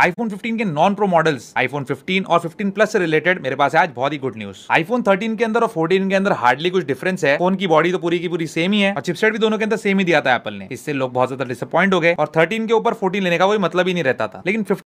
iPhone 15 के non pro models iPhone 15 और 15 plus से रिलेटेड मेरे पास है आज बहुत ही गुड न्यूज आईफोन 13 के अंदर और 14 के अंदर हार्डली कुछ डिफरेंस है फोन की बॉडी तो पूरी की पूरी सेम ही है और चिपसेट भी दोनों के अंदर सेम ही दिया था एप्पल ने इससे लोग बहुत ज्यादा डिसअपॉइंट हो गए और थर्टीन के ऊपर फोर्टीन लेने का कोई मतलब ही नहीं रहता था लेकिन